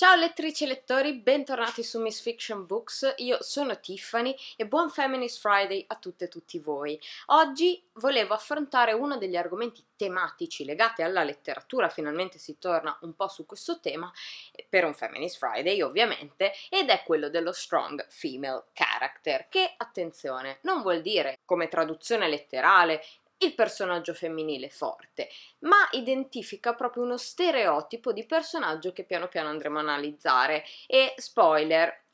Ciao lettrici e lettori, bentornati su Miss Fiction Books, io sono Tiffany e buon Feminist Friday a tutte e tutti voi. Oggi volevo affrontare uno degli argomenti tematici legati alla letteratura, finalmente si torna un po' su questo tema, eh, per un Feminist Friday ovviamente, ed è quello dello strong female character, che attenzione, non vuol dire come traduzione letterale il personaggio femminile forte, ma identifica proprio uno stereotipo di personaggio che piano piano andremo a analizzare e spoiler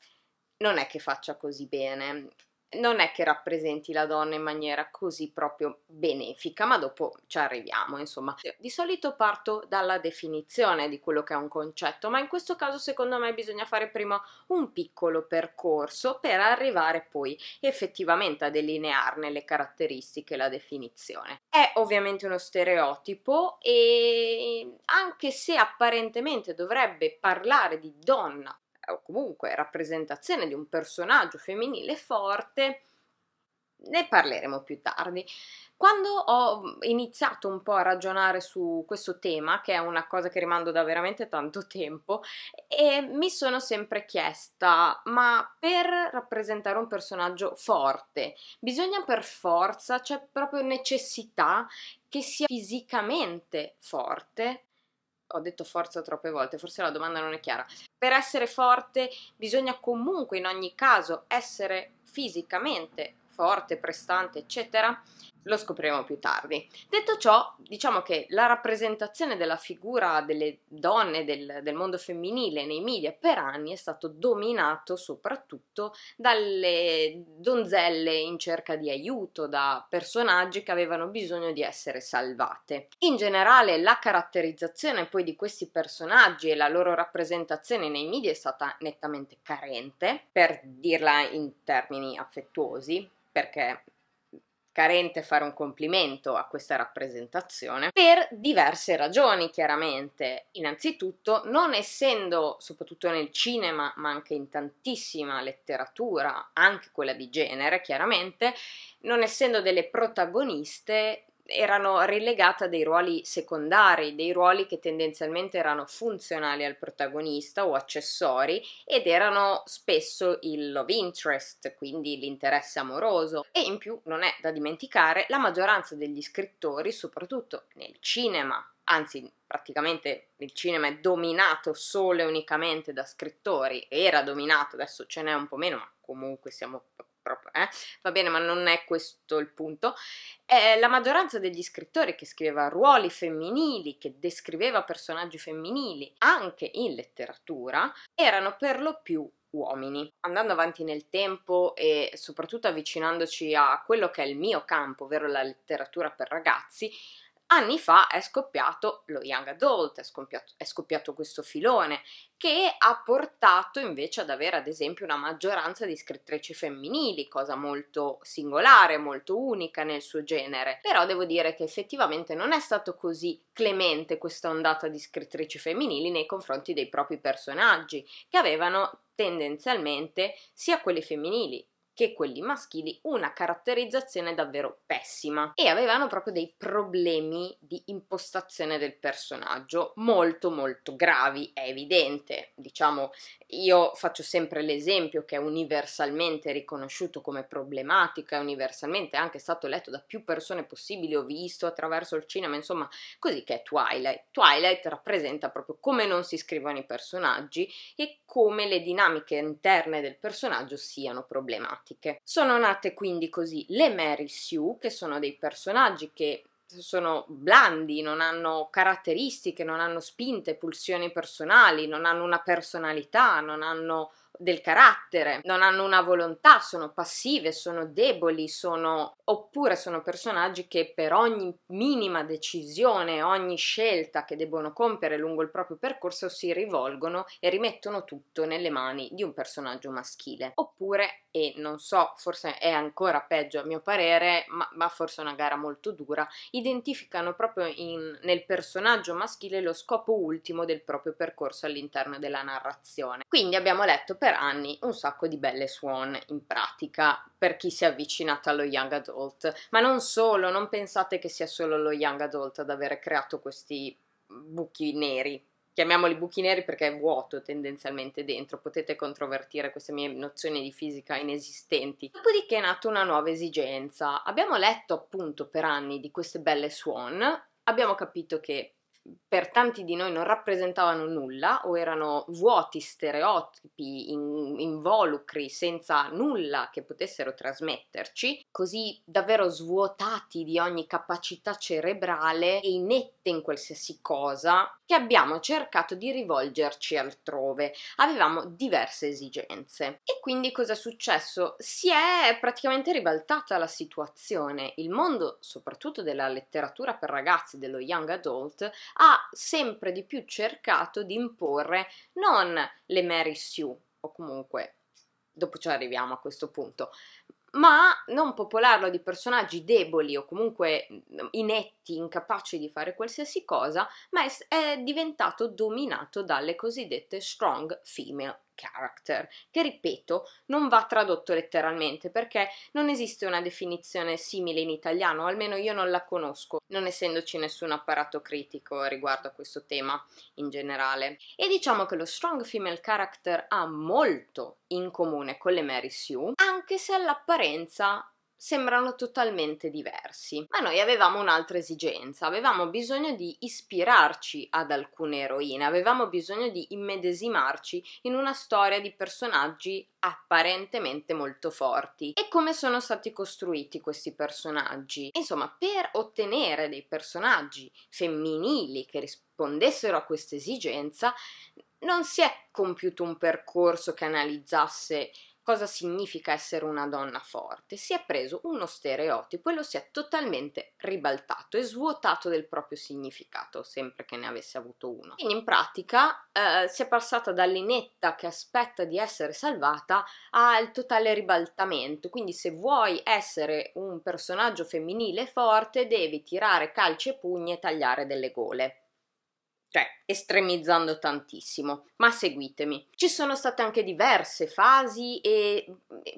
non è che faccia così bene non è che rappresenti la donna in maniera così proprio benefica, ma dopo ci arriviamo, insomma. Di solito parto dalla definizione di quello che è un concetto, ma in questo caso secondo me bisogna fare prima un piccolo percorso per arrivare poi effettivamente a delinearne le caratteristiche la definizione. È ovviamente uno stereotipo e anche se apparentemente dovrebbe parlare di donna o comunque rappresentazione di un personaggio femminile forte, ne parleremo più tardi. Quando ho iniziato un po' a ragionare su questo tema, che è una cosa che rimando da veramente tanto tempo, mi sono sempre chiesta, ma per rappresentare un personaggio forte, bisogna per forza, c'è cioè proprio necessità che sia fisicamente forte? ho detto forza troppe volte, forse la domanda non è chiara. Per essere forte bisogna comunque in ogni caso essere fisicamente forte, prestante, eccetera, lo scopriremo più tardi. Detto ciò, diciamo che la rappresentazione della figura delle donne del, del mondo femminile nei media per anni è stato dominato soprattutto dalle donzelle in cerca di aiuto, da personaggi che avevano bisogno di essere salvate. In generale la caratterizzazione poi di questi personaggi e la loro rappresentazione nei media è stata nettamente carente, per dirla in termini affettuosi, perché carente fare un complimento a questa rappresentazione per diverse ragioni chiaramente. Innanzitutto non essendo soprattutto nel cinema ma anche in tantissima letteratura, anche quella di genere chiaramente, non essendo delle protagoniste erano relegate a dei ruoli secondari, dei ruoli che tendenzialmente erano funzionali al protagonista o accessori ed erano spesso il love interest, quindi l'interesse amoroso. E in più non è da dimenticare, la maggioranza degli scrittori, soprattutto nel cinema, anzi praticamente il cinema è dominato solo e unicamente da scrittori, era dominato, adesso ce n'è un po' meno, ma comunque siamo proprio, eh? va bene, ma non è questo il punto. Eh, la maggioranza degli scrittori che scriveva ruoli femminili, che descriveva personaggi femminili anche in letteratura, erano per lo più uomini. Andando avanti nel tempo e soprattutto avvicinandoci a quello che è il mio campo, ovvero la letteratura per ragazzi, Anni fa è scoppiato lo young adult, è scoppiato, è scoppiato questo filone che ha portato invece ad avere ad esempio una maggioranza di scrittrici femminili, cosa molto singolare, molto unica nel suo genere. Però devo dire che effettivamente non è stato così clemente questa ondata di scrittrici femminili nei confronti dei propri personaggi, che avevano tendenzialmente sia quelli femminili che quelli maschili una caratterizzazione davvero pessima e avevano proprio dei problemi di impostazione del personaggio molto molto gravi, è evidente. Diciamo, io faccio sempre l'esempio che è universalmente riconosciuto come problematico, è universalmente anche stato letto da più persone possibili, ho visto attraverso il cinema, insomma, così che è Twilight. Twilight rappresenta proprio come non si scrivono i personaggi e come le dinamiche interne del personaggio siano problematiche tematiche. Sono nate quindi così le Mary Sue, che sono dei personaggi che sono blandi, non hanno caratteristiche, non hanno spinte, pulsioni personali, non hanno una personalità, non hanno del carattere, non hanno una volontà, sono passive, sono deboli, sono... oppure sono personaggi che per ogni minima decisione, ogni scelta che debbono compiere lungo il proprio percorso si rivolgono e rimettono tutto nelle mani di un personaggio maschile. Oppure, e non so, forse è ancora peggio a mio parere, ma, ma forse è una gara molto dura, identificano proprio in, nel personaggio maschile lo scopo ultimo del proprio percorso all'interno della narrazione. Quindi abbiamo letto per per anni un sacco di belle swan in pratica per chi si è avvicinato allo young adult, ma non solo, non pensate che sia solo lo young adult ad aver creato questi buchi neri. Chiamiamoli buchi neri perché è vuoto tendenzialmente dentro, potete controvertire queste mie nozioni di fisica inesistenti. Dopodiché è nata una nuova esigenza. Abbiamo letto appunto per anni di queste belle swan, abbiamo capito che per tanti di noi non rappresentavano nulla o erano vuoti, stereotipi, in, involucri, senza nulla che potessero trasmetterci, così davvero svuotati di ogni capacità cerebrale e inette in qualsiasi cosa, che abbiamo cercato di rivolgerci altrove. Avevamo diverse esigenze. E quindi cosa è successo? Si è praticamente ribaltata la situazione. Il mondo, soprattutto della letteratura per ragazzi, dello young adult, ha sempre di più cercato di imporre non le Mary Sue, o comunque, dopo ci arriviamo a questo punto, ma non popolarlo di personaggi deboli o comunque mm, inetti, incapaci di fare qualsiasi cosa, ma è diventato dominato dalle cosiddette strong female character, che ripeto non va tradotto letteralmente perché non esiste una definizione simile in italiano, o almeno io non la conosco, non essendoci nessun apparato critico riguardo a questo tema in generale. E diciamo che lo strong female character ha molto in comune con le Mary Sue, anche se all'apparenza sembrano totalmente diversi. Ma noi avevamo un'altra esigenza, avevamo bisogno di ispirarci ad alcune eroine, avevamo bisogno di immedesimarci in una storia di personaggi apparentemente molto forti e come sono stati costruiti questi personaggi. Insomma, per ottenere dei personaggi femminili che rispondessero a questa esigenza, non si è compiuto un percorso che analizzasse cosa significa essere una donna forte, si è preso uno stereotipo e lo si è totalmente ribaltato e svuotato del proprio significato, sempre che ne avesse avuto uno. Quindi in pratica eh, si è passata dall'inetta che aspetta di essere salvata al totale ribaltamento, quindi se vuoi essere un personaggio femminile forte devi tirare calci e pugni e tagliare delle gole cioè estremizzando tantissimo, ma seguitemi. Ci sono state anche diverse fasi e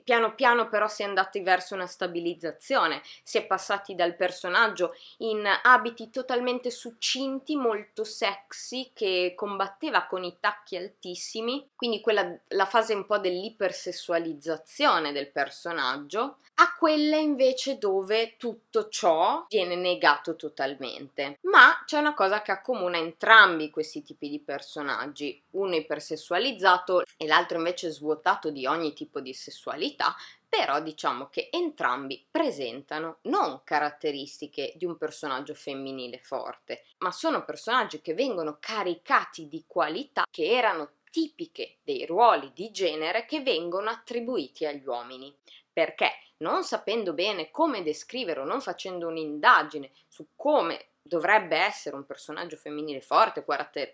piano piano però si è andati verso una stabilizzazione, si è passati dal personaggio in abiti totalmente succinti, molto sexy, che combatteva con i tacchi altissimi, quindi quella, la fase un po' dell'ipersessualizzazione del personaggio, a quella invece dove tutto ciò viene negato totalmente. Ma c'è una cosa che accomuna entrambi entrambi questi tipi di personaggi, uno ipersessualizzato e l'altro invece svuotato di ogni tipo di sessualità, però diciamo che entrambi presentano non caratteristiche di un personaggio femminile forte, ma sono personaggi che vengono caricati di qualità che erano tipiche dei ruoli di genere che vengono attribuiti agli uomini. Perché non sapendo bene come descrivere o non facendo un'indagine su come dovrebbe essere un personaggio femminile forte,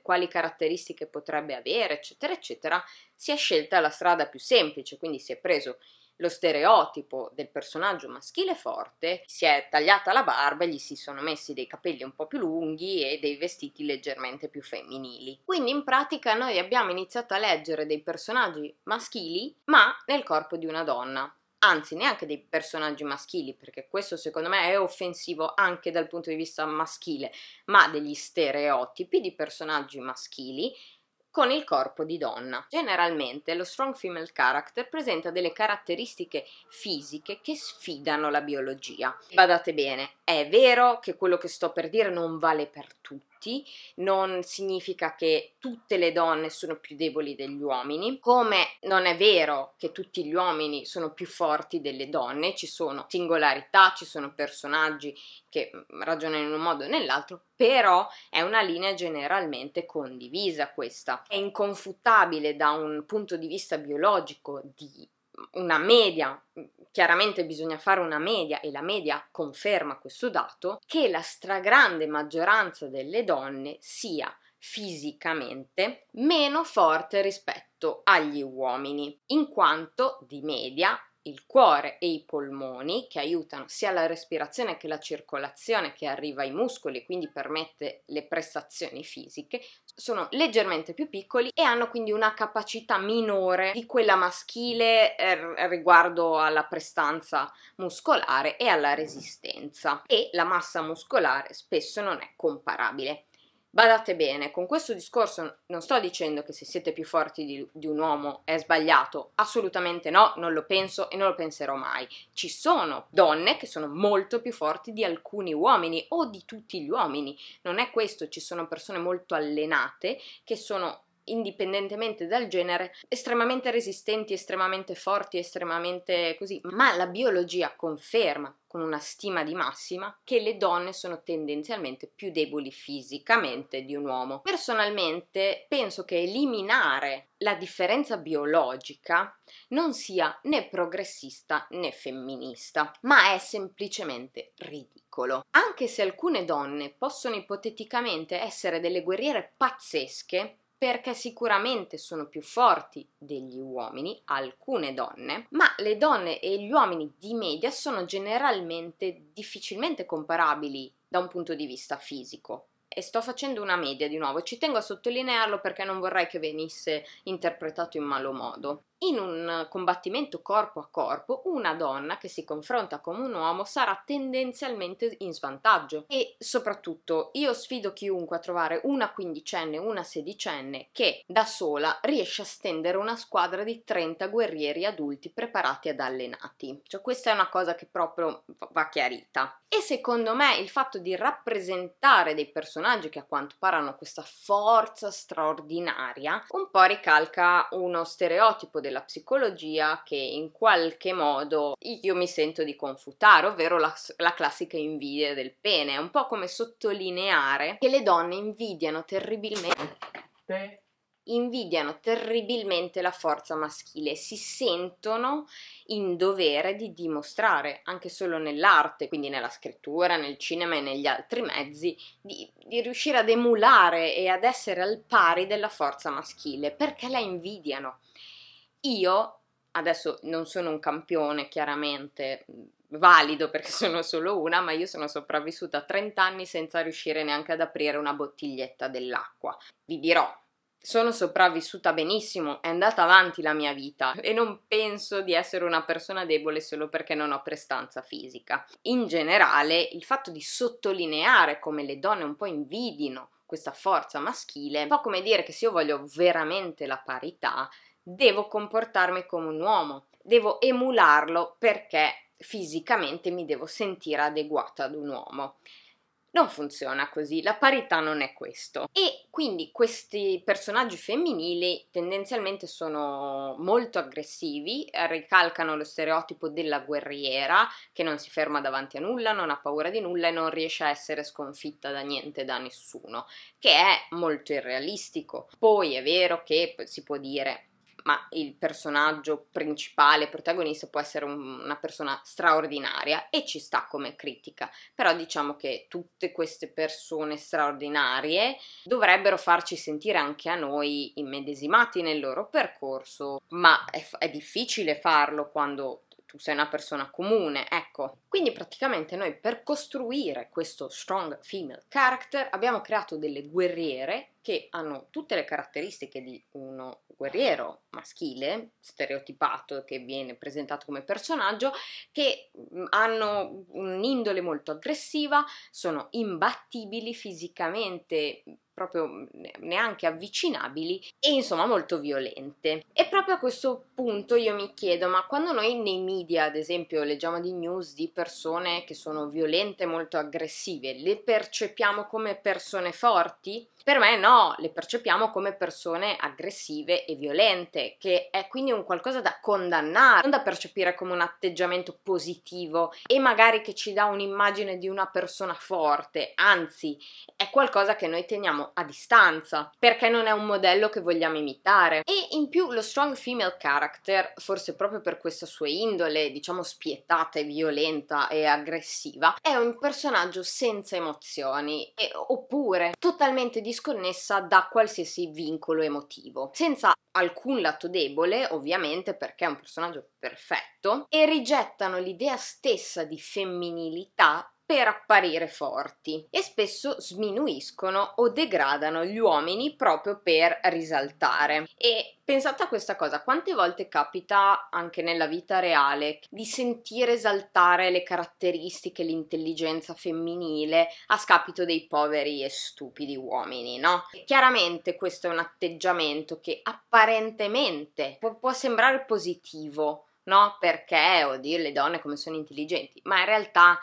quali caratteristiche potrebbe avere, eccetera, eccetera, si è scelta la strada più semplice, quindi si è preso lo stereotipo del personaggio maschile forte, si è tagliata la barba, gli si sono messi dei capelli un po' più lunghi e dei vestiti leggermente più femminili. Quindi in pratica noi abbiamo iniziato a leggere dei personaggi maschili, ma nel corpo di una donna anzi neanche dei personaggi maschili, perché questo secondo me è offensivo anche dal punto di vista maschile, ma degli stereotipi di personaggi maschili con il corpo di donna. Generalmente lo strong female character presenta delle caratteristiche fisiche che sfidano la biologia. Badate bene, è vero che quello che sto per dire non vale per tutti tutti, non significa che tutte le donne sono più deboli degli uomini, come non è vero che tutti gli uomini sono più forti delle donne, ci sono singolarità, ci sono personaggi che mm, ragionano in un modo o nell'altro, però è una linea generalmente condivisa questa. È inconfuttabile da un punto di vista biologico di una media mm, chiaramente bisogna fare una media e la media conferma questo dato, che la stragrande maggioranza delle donne sia fisicamente meno forte rispetto agli uomini, in quanto di media il cuore e i polmoni che aiutano sia la respirazione che la circolazione che arriva ai muscoli e quindi permette le prestazioni fisiche, sono leggermente più piccoli e hanno quindi una capacità minore di quella maschile eh, riguardo alla prestanza muscolare e alla resistenza e la massa muscolare spesso non è comparabile. Badate bene, con questo discorso non sto dicendo che se siete più forti di, di, un uomo è sbagliato, assolutamente no, non lo penso e non lo penserò mai. Ci sono donne che sono molto più forti di alcuni uomini o di tutti gli uomini, non è questo, ci sono persone molto allenate che sono indipendentemente dal genere, estremamente resistenti, estremamente forti, estremamente così, ma la biologia conferma con una stima di massima che le donne sono tendenzialmente più deboli fisicamente di un uomo. Personalmente penso che eliminare la differenza biologica non sia né progressista né femminista, ma è semplicemente ridicolo. Anche se alcune donne possono ipoteticamente essere delle guerriere pazzesche, perché sicuramente sono più forti degli uomini, alcune donne, ma le donne e gli uomini di media sono generalmente difficilmente comparabili da un punto di vista fisico. E sto facendo una media di nuovo, ci tengo a sottolinearlo perché non vorrei che venisse interpretato in malo modo. In un combattimento corpo a corpo, una donna che si confronta con un uomo sarà tendenzialmente in svantaggio. E soprattutto, io sfido chiunque a trovare una quindicenne, una sedicenne che da sola riesce a stendere una squadra di 30 guerrieri adulti preparati ad allenati. Cioè, questa è una cosa che proprio va chiarita. E secondo me il fatto di rappresentare dei personaggi che a quanto pare hanno questa forza straordinaria un po' ricalca uno stereotipo della della psicologia che in qualche modo io mi sento di confutare, ovvero la, la classica invidia del pene, è un po' come sottolineare che le donne invidiano terribilmente. Te invidiano terribilmente la forza maschile, si sentono in dovere di dimostrare, anche solo nell'arte, quindi nella scrittura, nel cinema e negli altri mezzi, di, di, riuscire ad emulare e ad essere al pari della forza maschile, perché la invidiano. Io adesso non sono un campione chiaramente mm, valido perché sono solo una, ma io sono sopravvissuta a 30 anni senza riuscire neanche ad aprire una bottiglietta dell'acqua. Vi dirò, sono sopravvissuta benissimo, è andata avanti la mia vita e non penso di essere una persona debole solo perché non ho prestanza fisica. In generale, il fatto di sottolineare come le donne un po' invidino questa forza maschile, un po' come dire che se io voglio veramente la parità, devo comportarmi come un uomo, devo emularlo perché fisicamente mi devo sentire adeguata ad un uomo. Non funziona così, la parità non è questo. E quindi questi personaggi femminili tendenzialmente sono molto aggressivi, ricalcano lo stereotipo della guerriera che non si ferma davanti a nulla, non ha paura di nulla e non riesce a essere sconfitta da niente, da nessuno, che è molto irrealistico. Poi è vero che si può dire ma il personaggio principale, protagonista, può essere un, una persona straordinaria e ci sta come critica. Però diciamo che tutte queste persone straordinarie dovrebbero farci sentire anche a noi immedesimati nel loro percorso, ma è, è difficile farlo quando tu sei una persona comune, ecco. Quindi praticamente noi per costruire questo strong female character abbiamo creato delle guerriere che hanno tutte le caratteristiche di uno guerriero maschile, stereotipato, che viene presentato come personaggio, che mm, hanno un'indole molto aggressiva, sono imbattibili fisicamente, proprio mm, neanche avvicinabili e insomma molto violente. E proprio a questo punto io mi chiedo, ma quando noi nei media, ad esempio, leggiamo di news di persone che sono violente, molto aggressive, le percepiamo come persone forti? Per me no, le percepiamo come persone aggressive e violente, che è quindi un qualcosa da condannare, non da percepire come un atteggiamento positivo e magari che ci dà un'immagine di una persona forte, anzi è qualcosa che noi teniamo a distanza, perché non è un modello che vogliamo imitare. E in più lo strong female character, forse proprio per questa sua indole, diciamo spietata e violenta e aggressiva, è un personaggio senza emozioni, e, oppure totalmente distrutto disconnessa da qualsiasi vincolo emotivo, senza alcun lato debole, ovviamente perché è un personaggio perfetto, e rigettano l'idea stessa di femminilità per apparire forti e spesso sminuiscono o degradano gli uomini proprio per risaltare. E pensate a questa cosa, quante volte capita anche nella vita reale di sentire esaltare le caratteristiche, l'intelligenza femminile a scapito dei poveri e stupidi uomini, no? Chiaramente questo è un atteggiamento che apparentemente può, può sembrare positivo, no? Perché, oddio, le donne come sono intelligenti, ma in realtà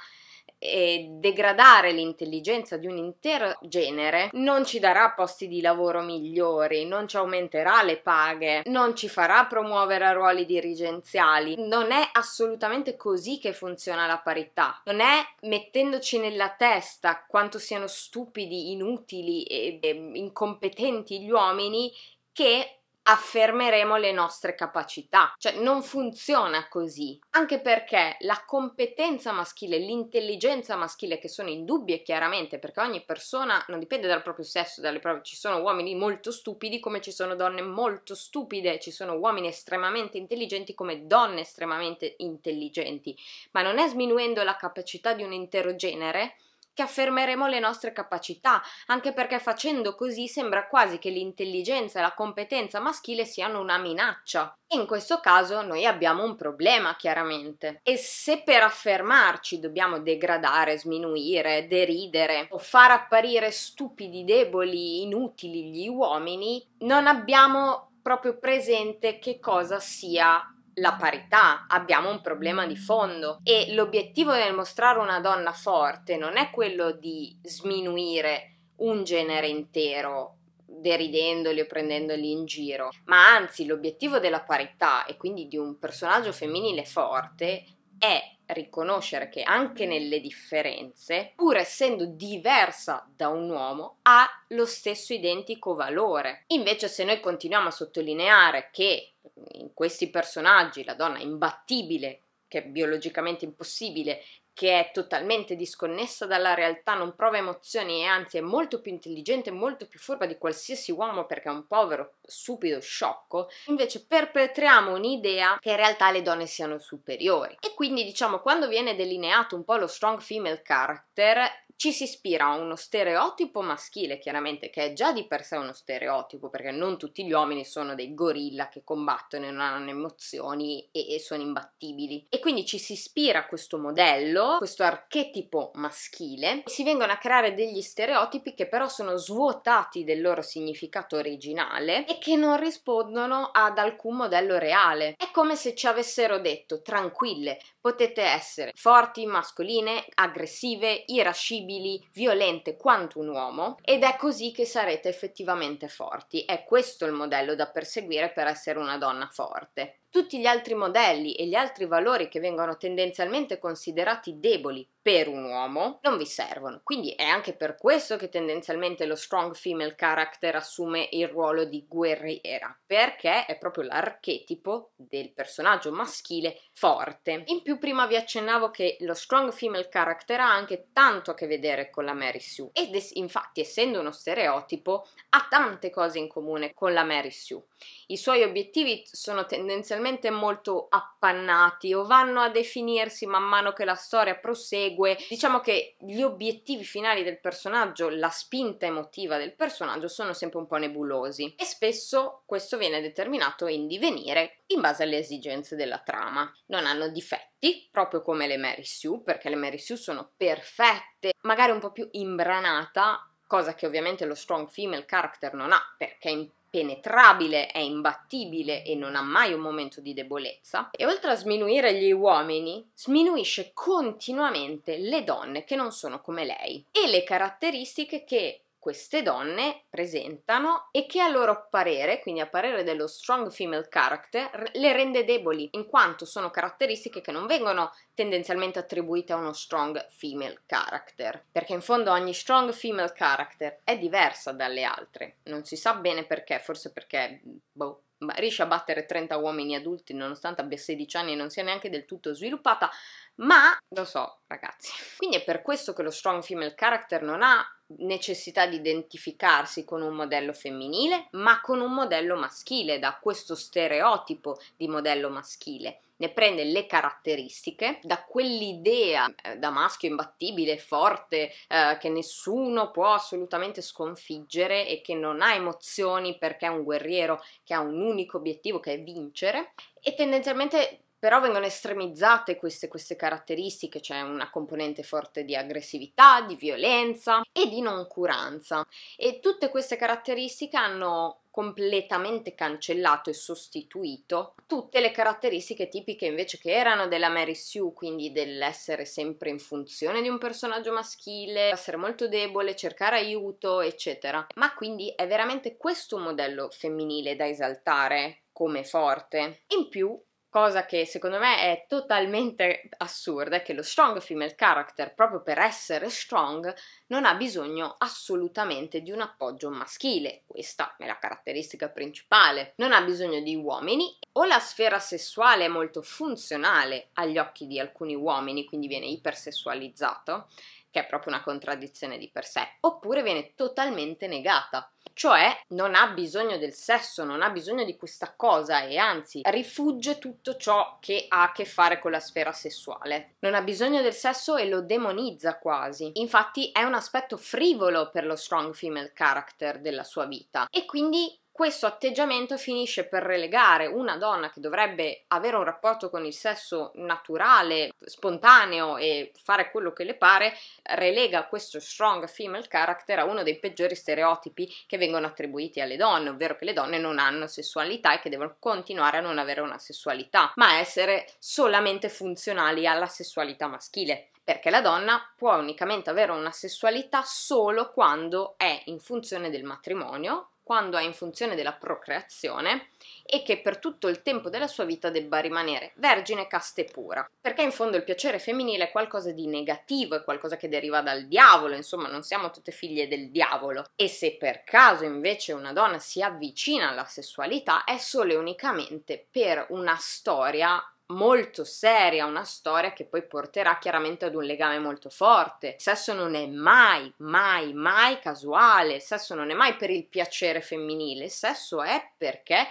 e degradare l'intelligenza di un intero genere non ci darà posti di lavoro migliori, non ci aumenterà le paghe, non ci farà promuovere ruoli dirigenziali. Non è assolutamente così che funziona la parità. Non è mettendoci nella testa quanto siano stupidi, inutili e, e incompetenti gli uomini che affermeremo le nostre capacità. Cioè non funziona così, anche perché la competenza maschile, l'intelligenza maschile che sono in dubbio chiaramente, perché ogni persona non dipende dal proprio sesso, dalle proprie ci sono uomini molto stupidi come ci sono donne molto stupide, ci sono uomini estremamente intelligenti come donne estremamente intelligenti, ma non è sminuendo la capacità di un intero genere che affermeremo le nostre capacità, anche perché facendo così sembra quasi che l'intelligenza e la competenza maschile siano una minaccia. in questo caso noi abbiamo un problema, chiaramente. E se per affermarci dobbiamo degradare, sminuire, deridere o far apparire stupidi, deboli, inutili gli uomini, non abbiamo proprio presente che cosa sia la parità, abbiamo un problema di fondo e l'obiettivo nel mostrare una donna forte non è quello di sminuire un genere intero deridendoli o prendendoli in giro, ma anzi l'obiettivo della parità e quindi di un personaggio femminile forte è riconoscere che anche nelle differenze, pur essendo diversa da un uomo, ha lo stesso identico valore. Invece se noi continuiamo a sottolineare che in questi personaggi la donna imbattibile, che è biologicamente impossibile, che è totalmente disconnessa dalla realtà, non prova emozioni e anzi è molto più intelligente, molto più furba di qualsiasi uomo perché è un povero, stupido, sciocco, invece perpetriamo un'idea che in realtà le donne siano superiori. E quindi diciamo quando viene delineato un po' lo strong female character, ci si ispira a uno stereotipo maschile, chiaramente, che è già di per sé uno stereotipo, perché non tutti gli uomini sono dei gorilla che combattono e non hanno emozioni e, e sono imbattibili. E quindi ci si ispira a questo modello, questo archetipo maschile, si vengono a creare degli stereotipi che però sono svuotati del loro significato originale e che non rispondono ad alcun modello reale. È come se ci avessero detto, tranquille, potete essere forti, mascoline, aggressive, irascibili, violente quanto un uomo ed è così che sarete effettivamente forti. È questo il modello da perseguire per essere una donna forte. Tutti gli altri modelli e gli altri valori che vengono tendenzialmente considerati deboli per un uomo non vi servono. Quindi è anche per questo che tendenzialmente lo strong female character assume il ruolo di guerriera, perché è proprio l'archetipo del personaggio maschile forte. In più prima vi accennavo che lo strong female character ha anche tanto a che vedere con la Mary Sue ed es- infatti essendo uno stereotipo ha tante cose in comune con la Mary Sue. I suoi obiettivi sono tendenzialmente molto appannati o vanno a definirsi man mano che la storia prosegue. Diciamo che gli obiettivi finali del personaggio, la spinta emotiva del personaggio sono sempre un po' nebulosi e spesso questo viene determinato in divenire in base alle esigenze della trama. Non hanno difetti, proprio come le Mary Sue, perché le Mary Sue sono perfette, magari un po' più imbranata cosa che ovviamente lo strong female character non ha, perché in penetrabile, è imbattibile e non ha mai un momento di debolezza. E oltre a sminuire gli uomini, sminuisce continuamente le donne che non sono come lei e le caratteristiche che queste donne presentano e che a loro parere, quindi a parere dello strong female character, le rende deboli, in quanto sono caratteristiche che non vengono tendenzialmente attribuite a uno strong female character, perché in fondo ogni strong female character è diversa dalle altre, non si sa bene perché, forse perché boh, riesce a battere 30 uomini adulti nonostante abbia 16 anni e non sia neanche del tutto sviluppata, ma lo so, ragazzi. Quindi è per questo che lo strong female character non ha necessità di identificarsi con un modello femminile, ma con un modello maschile, da questo stereotipo di modello maschile. Ne prende le caratteristiche da quell'idea eh, da maschio imbattibile, forte, eh, che nessuno può assolutamente sconfiggere e che non ha emozioni perché è un guerriero che ha un unico obiettivo che è vincere e tendenzialmente però vengono estremizzate queste, queste caratteristiche, c'è cioè una componente forte di aggressività, di violenza e di noncuranza. E tutte queste caratteristiche hanno completamente cancellato e sostituito tutte le caratteristiche tipiche invece che erano della Mary Sue, quindi dell'essere sempre in funzione di un personaggio maschile, essere molto debole, cercare aiuto, eccetera. Ma quindi è veramente questo un modello femminile da esaltare come forte. In più cosa che secondo me è totalmente assurda è che lo strong female character, proprio per essere strong, non ha bisogno assolutamente di un appoggio maschile. Questa è la caratteristica principale. Non ha bisogno di uomini o la sfera sessuale è molto funzionale agli occhi di alcuni uomini, quindi viene ipersessualizzato, che è proprio una contraddizione di per sé, oppure viene totalmente negata cioè non ha bisogno del sesso, non ha bisogno di questa cosa e anzi rifugge tutto ciò che ha a che fare con la sfera sessuale. Non ha bisogno del sesso e lo demonizza quasi. Infatti è un aspetto frivolo per lo strong female character della sua vita e quindi questo atteggiamento finisce per relegare una donna che dovrebbe avere un rapporto con il sesso naturale, spontaneo e fare quello che le pare, relega questo strong female character a uno dei peggiori stereotipi che vengono attribuiti alle donne, ovvero che le donne non hanno sessualità e che devono continuare a non avere una sessualità, ma essere solamente funzionali alla sessualità maschile perché la donna può unicamente avere una sessualità solo quando è in funzione del matrimonio quando è in funzione della procreazione e che per tutto il tempo della sua vita debba rimanere vergine, casta e pura. Perché in fondo il piacere femminile è qualcosa di negativo, è qualcosa che deriva dal diavolo, insomma non siamo tutte figlie del diavolo. E se per caso invece una donna si avvicina alla sessualità è solo e unicamente per una storia molto seria, una storia che poi porterà chiaramente ad un legame molto forte. Il sesso non è mai, mai, mai casuale, il sesso non è mai per il piacere femminile, il sesso è perché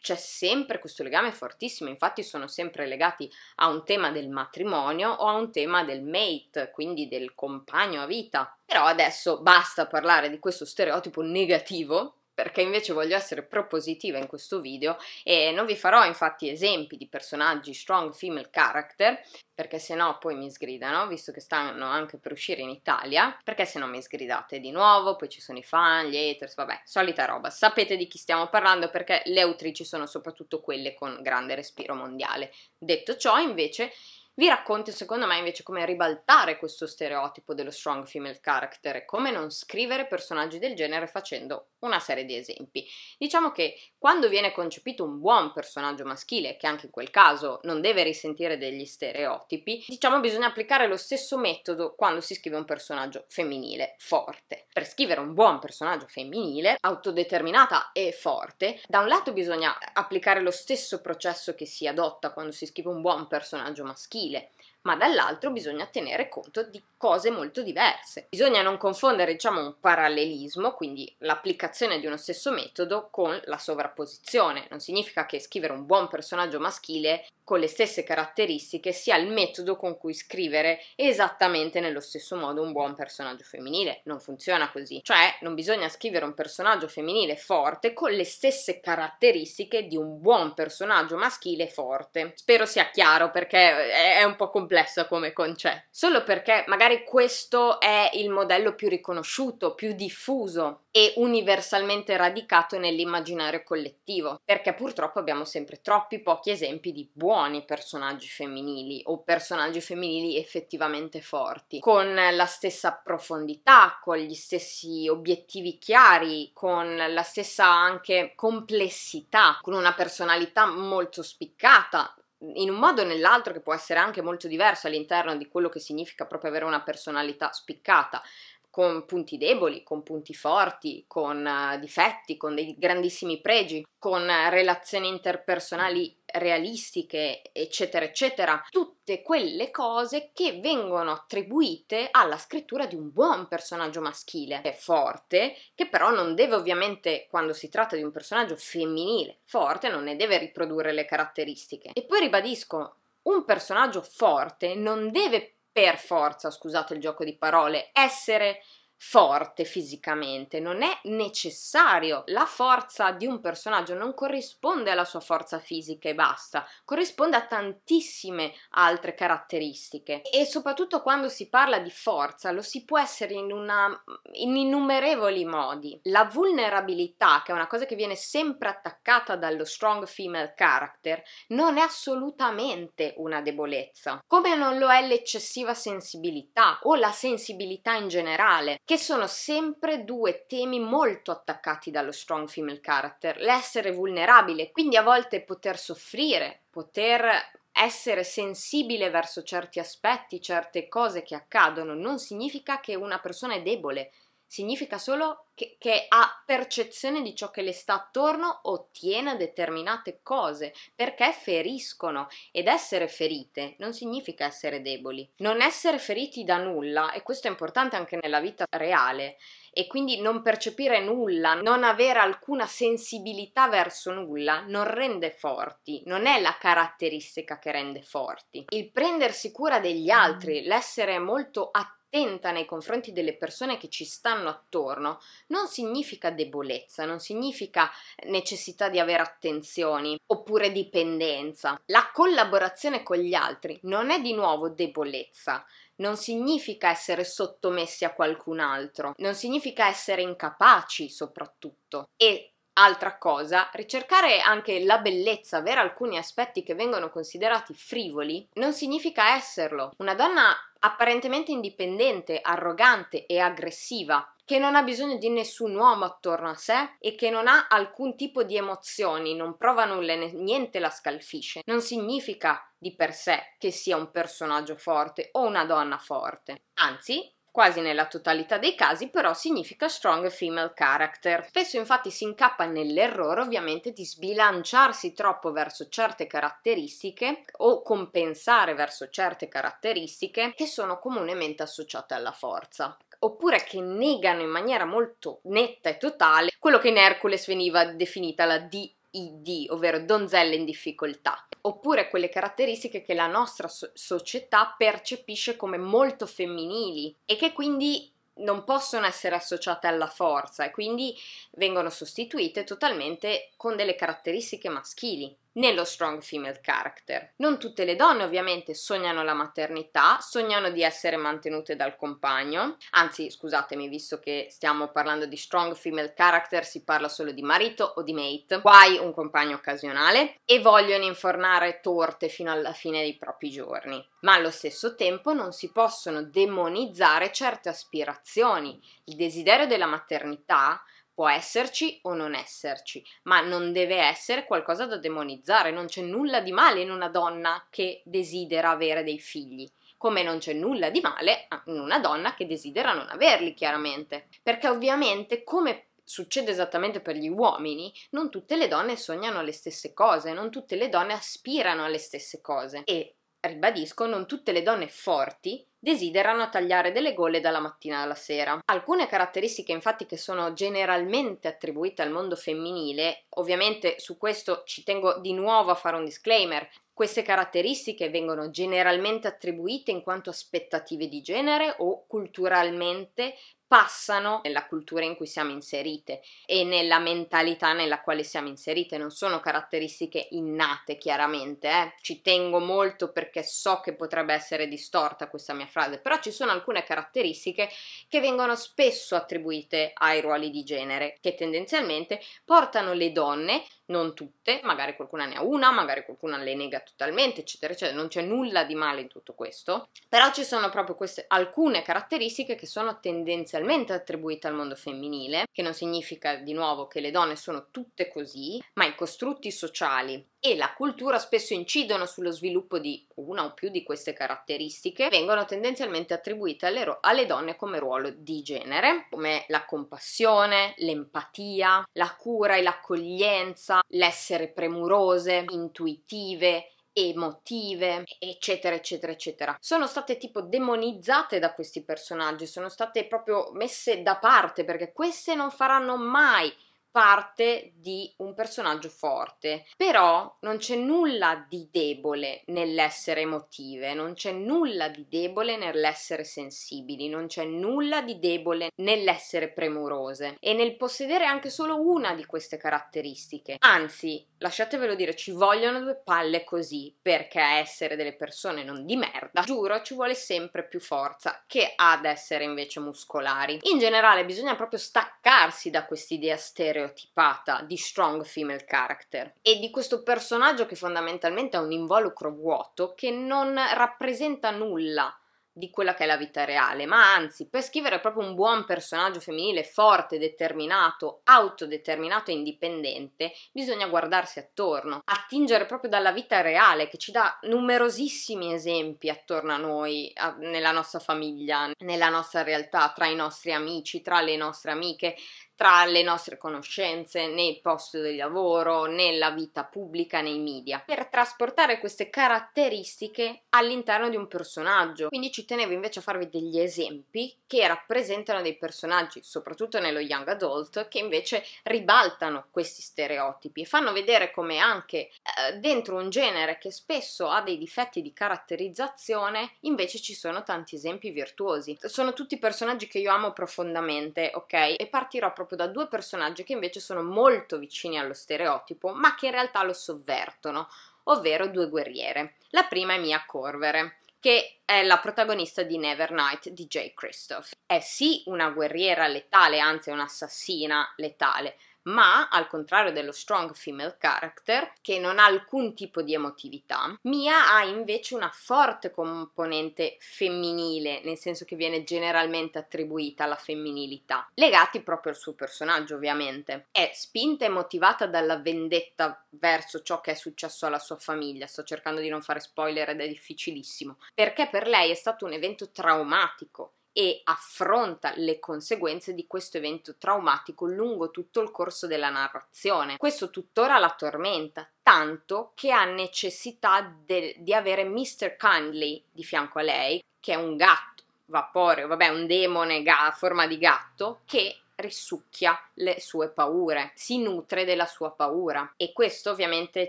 c'è sempre questo legame fortissimo, infatti sono sempre legati a un tema del matrimonio o a un tema del mate, quindi del compagno a vita. Però adesso basta parlare di questo stereotipo negativo perché invece voglio essere propositiva in questo video e non vi farò infatti esempi di personaggi strong female character perché se no poi mi sgridano, visto che stanno anche per uscire in Italia, perché se no mi sgridate di nuovo, poi ci sono i fan, gli haters, vabbè, solita roba. Sapete di chi stiamo parlando perché le autrici sono soprattutto quelle con grande respiro mondiale. Detto ciò, invece, vi racconto secondo me invece come ribaltare questo stereotipo dello strong female character e come non scrivere personaggi del genere facendo una serie di esempi. Diciamo che quando viene concepito un buon personaggio maschile, che anche in quel caso non deve risentire degli stereotipi, diciamo bisogna applicare lo stesso metodo quando si scrive un personaggio femminile forte. Per scrivere un buon personaggio femminile, autodeterminata e forte, da un lato bisogna applicare lo stesso processo che si adotta quando si scrive un buon personaggio maschile, maschile, ma dall'altro bisogna tenere conto di cose molto diverse. Bisogna non confondere, diciamo, un parallelismo, quindi l'applicazione di uno stesso metodo, con la sovrapposizione. Non significa che scrivere un buon personaggio maschile con le stesse caratteristiche sia il metodo con cui scrivere esattamente nello stesso modo un buon personaggio femminile. Non funziona così. Cioè, non bisogna scrivere un personaggio femminile forte con le stesse caratteristiche di un buon personaggio maschile forte. Spero sia chiaro perché eh, è un po' complesso come concetto. Solo perché magari questo è il modello più riconosciuto, più diffuso e universalmente radicato nell'immaginario collettivo, perché purtroppo abbiamo sempre troppi pochi esempi di buon buoni personaggi femminili o personaggi femminili effettivamente forti, con la stessa profondità, con gli stessi obiettivi chiari, con la stessa anche complessità, con una personalità molto spiccata, in un modo o nell'altro che può essere anche molto diverso all'interno di quello che significa proprio avere una personalità spiccata, con punti deboli, con punti forti, con eh, difetti, con dei grandissimi pregi, con eh, relazioni interpersonali realistiche, eccetera, eccetera, tutte quelle cose che vengono attribuite alla scrittura di un buon personaggio maschile, è forte, che però non deve ovviamente, quando si tratta di un personaggio femminile forte, non ne deve riprodurre le caratteristiche. E poi ribadisco, un personaggio forte non deve per forza, scusate il gioco di parole, essere forte fisicamente, non è necessario. La forza di un personaggio non corrisponde alla sua forza fisica e basta, corrisponde a tantissime altre caratteristiche e soprattutto quando si parla di forza lo si può essere in, una, in innumerevoli modi. La vulnerabilità, che è una cosa che viene sempre attaccata dallo strong female character, non è assolutamente una debolezza, come non lo è l'eccessiva sensibilità o la sensibilità in generale che sono sempre due temi molto attaccati dallo strong female character, l'essere vulnerabile, quindi a volte poter soffrire, poter essere sensibile verso certi aspetti, certe cose che accadono, non significa che una persona è debole, significa solo che, che, ha percezione di ciò che le sta attorno, ottiene determinate cose, perché feriscono ed essere ferite non significa essere deboli. Non essere feriti da nulla, e questo è importante anche nella vita reale, e quindi non percepire nulla, non avere alcuna sensibilità verso nulla, non rende forti, non è la caratteristica che rende forti. Il prendersi cura degli mm. altri, l'essere molto attivo, attenta nei confronti delle persone che ci stanno attorno non significa debolezza, non significa necessità di avere attenzioni oppure dipendenza. La collaborazione con gli altri non è di nuovo debolezza, non significa essere sottomessi a qualcun altro, non significa essere incapaci soprattutto e Altra cosa, ricercare anche la bellezza, avere alcuni aspetti che vengono considerati frivoli, non significa esserlo. Una donna apparentemente indipendente, arrogante e aggressiva, che non ha bisogno di nessun uomo attorno a sé e che non ha alcun tipo di emozioni, non prova nulla, e niente la scalfisce, non significa di per sé che sia un personaggio forte o una donna forte. Anzi, quasi nella totalità dei casi però significa strong female character. Spesso infatti si incappa nell'errore ovviamente di sbilanciarsi troppo verso certe caratteristiche o compensare verso certe caratteristiche che sono comunemente associate alla forza oppure che negano in maniera molto netta e totale quello che in Hercules veniva definita la D ID, ovvero donzelle in difficoltà, oppure quelle caratteristiche che la nostra so- società percepisce come molto femminili e che quindi non possono essere associate alla forza e quindi vengono sostituite totalmente con delle caratteristiche maschili nello strong female character. Non tutte le donne ovviamente sognano la maternità, sognano di essere mantenute dal compagno, anzi scusatemi visto che stiamo parlando di strong female character si parla solo di marito o di mate, guai un compagno occasionale e vogliono infornare torte fino alla fine dei propri giorni. Ma allo stesso tempo non si possono demonizzare certe aspirazioni, il desiderio della maternità Può esserci o non esserci, ma non deve essere qualcosa da demonizzare, non c'è nulla di male in una donna che desidera avere dei figli come non c'è nulla di male in una donna che desidera non averli, chiaramente. Perché ovviamente, come succede esattamente per gli uomini, non tutte le donne sognano le stesse cose, non tutte le donne aspirano alle stesse cose. E, ribadisco, non tutte le donne forti desiderano tagliare delle gole dalla mattina alla sera. Alcune caratteristiche infatti che sono generalmente attribuite al mondo femminile, ovviamente su questo ci tengo di nuovo a fare un disclaimer, queste caratteristiche vengono generalmente attribuite in quanto aspettative di genere o culturalmente passano nella cultura in cui siamo inserite e nella mentalità nella quale siamo inserite, non sono caratteristiche innate chiaramente, eh. ci tengo molto perché so che potrebbe essere distorta questa mia frase, però ci sono alcune caratteristiche che vengono spesso attribuite ai ruoli di genere, che tendenzialmente portano le donne, non tutte, magari qualcuna ne ha una, magari qualcuna le nega totalmente, eccetera, eccetera, non c'è nulla di male in tutto questo, però ci sono proprio queste alcune caratteristiche che sono tendenzialmente ufficialmente attribuita al mondo femminile, che non significa di nuovo che le donne sono tutte così, ma i costrutti sociali e la cultura spesso incidono sullo sviluppo di una o più di queste caratteristiche, vengono tendenzialmente attribuite alle, ro- alle donne come ruolo di genere, come la compassione, l'empatia, la cura e l'accoglienza, l'essere premurose, intuitive, emotive, eccetera, eccetera, eccetera. Sono state tipo demonizzate da questi personaggi, sono state proprio messe da parte perché queste non faranno mai parte di un personaggio forte, però non c'è nulla di debole nell'essere emotive, non c'è nulla di debole nell'essere sensibili, non c'è nulla di debole nell'essere premurose e nel possedere anche solo una di queste caratteristiche. Anzi, lasciatevelo dire, ci vogliono due palle così, perché a essere delle persone non di merda, giuro, ci vuole sempre più forza che ad essere invece muscolari. In generale bisogna proprio staccarsi da quest'idea stereotipica stereotipata di strong female character e di questo personaggio che fondamentalmente è un involucro vuoto che non rappresenta nulla di quella che è la vita reale, ma anzi, per scrivere proprio un buon personaggio femminile forte, determinato, autodeterminato e indipendente, bisogna guardarsi attorno, attingere proprio dalla vita reale che ci dà numerosissimi esempi attorno a noi, a, nella nostra famiglia, nella nostra realtà, tra i nostri amici, tra le nostre amiche, tra le nostre conoscenze, nei posti di lavoro, nella vita pubblica, nei media, per trasportare queste caratteristiche all'interno di un personaggio. Quindi ci tenevo invece a farvi degli esempi che rappresentano dei personaggi, soprattutto nello young adult, che invece ribaltano questi stereotipi e fanno vedere come anche eh, dentro un genere che spesso ha dei difetti di caratterizzazione, invece ci sono tanti esempi virtuosi. Sono tutti personaggi che io amo profondamente, ok? E partirò proprio proprio da due personaggi che invece sono molto vicini allo stereotipo, ma che in realtà lo sovvertono, ovvero due guerriere. La prima è Mia Corvere, che è la protagonista di Never Nevernight di J. Christoph. È sì una guerriera letale, anzi un'assassina letale, ma al contrario dello strong female character, che non ha alcun tipo di emotività, Mia ha invece una forte componente femminile, nel senso che viene generalmente attribuita alla femminilità, legati proprio al suo personaggio ovviamente. È spinta e motivata dalla vendetta verso ciò che è successo alla sua famiglia, sto cercando di non fare spoiler ed è difficilissimo, perché per lei è stato un evento traumatico e affronta le conseguenze di questo evento traumatico lungo tutto il corso della narrazione. Questo tuttora la tormenta, tanto che ha necessità de- di avere Mr. Kindly di fianco a lei, che è un gatto vaporeo, vabbè, un demone a ga- forma di gatto, che risucchia le sue paure, si nutre della sua paura e questo ovviamente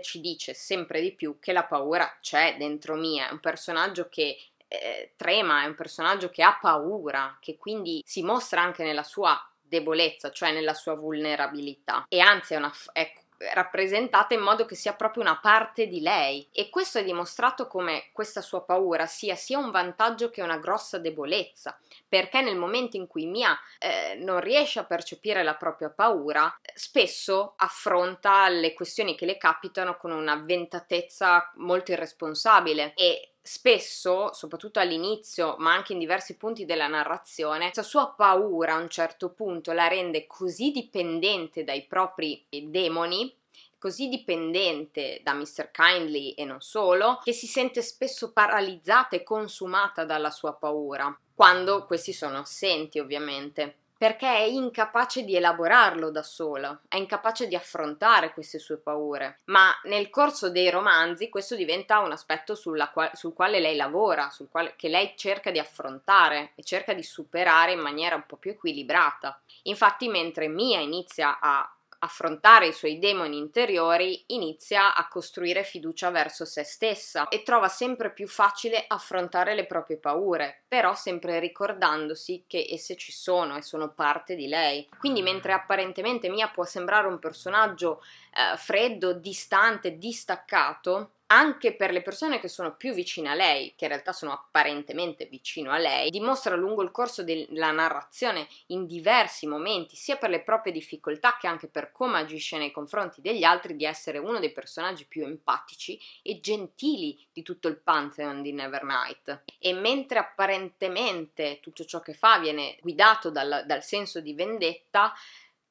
ci dice sempre di più che la paura c'è dentro Mia, è un personaggio che eh, trema, è un personaggio che ha paura, che quindi si mostra anche nella sua debolezza, cioè nella sua vulnerabilità. E anzi è una... È rappresentata in modo che sia proprio una parte di lei e questo è dimostrato come questa sua paura sia sia un vantaggio che una grossa debolezza perché nel momento in cui Mia eh, non riesce a percepire la propria paura spesso affronta le questioni che le capitano con una ventatezza molto irresponsabile e spesso, soprattutto all'inizio, ma anche in diversi punti della narrazione, questa sua paura a un certo punto la rende così dipendente dai propri eh, demoni così dipendente da Mr. Kindly e non solo, che si sente spesso paralizzata e consumata dalla sua paura, quando questi sono assenti ovviamente perché è incapace di elaborarlo da sola, è incapace di affrontare queste sue paure. Ma nel corso dei romanzi questo diventa un aspetto qua- sul quale lei lavora, quale- che lei cerca di affrontare e cerca di superare in maniera un po' più equilibrata. Infatti, mentre Mia inizia a affrontare i suoi demoni interiori, inizia a costruire fiducia verso se stessa e trova sempre più facile affrontare le proprie paure, però sempre ricordandosi che esse ci sono e sono parte di lei. Quindi mentre apparentemente Mia può sembrare un personaggio eh, freddo, distante, distaccato, anche per le persone che sono più vicine a lei, che in realtà sono apparentemente vicino a lei, dimostra lungo il corso della narrazione in diversi momenti, sia per le proprie difficoltà che anche per come agisce nei confronti degli altri, di essere uno dei personaggi più empatici e gentili di tutto il pantheon di Nevernight. E mentre apparentemente tutto ciò che fa viene guidato dal, dal senso di vendetta,